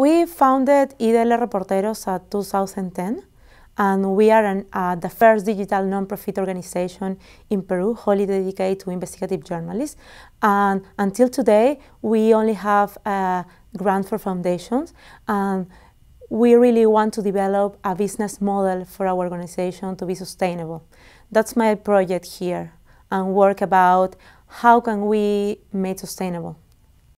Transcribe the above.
we founded IDL Reporteros at 2010, and we are an, uh, the first digital nonprofit organization in Peru wholly dedicated to investigative journalists. And until today, we only have a uh, grant for foundations, and we really want to develop a business model for our organization to be sustainable. That's my project here, and work about how can we make sustainable.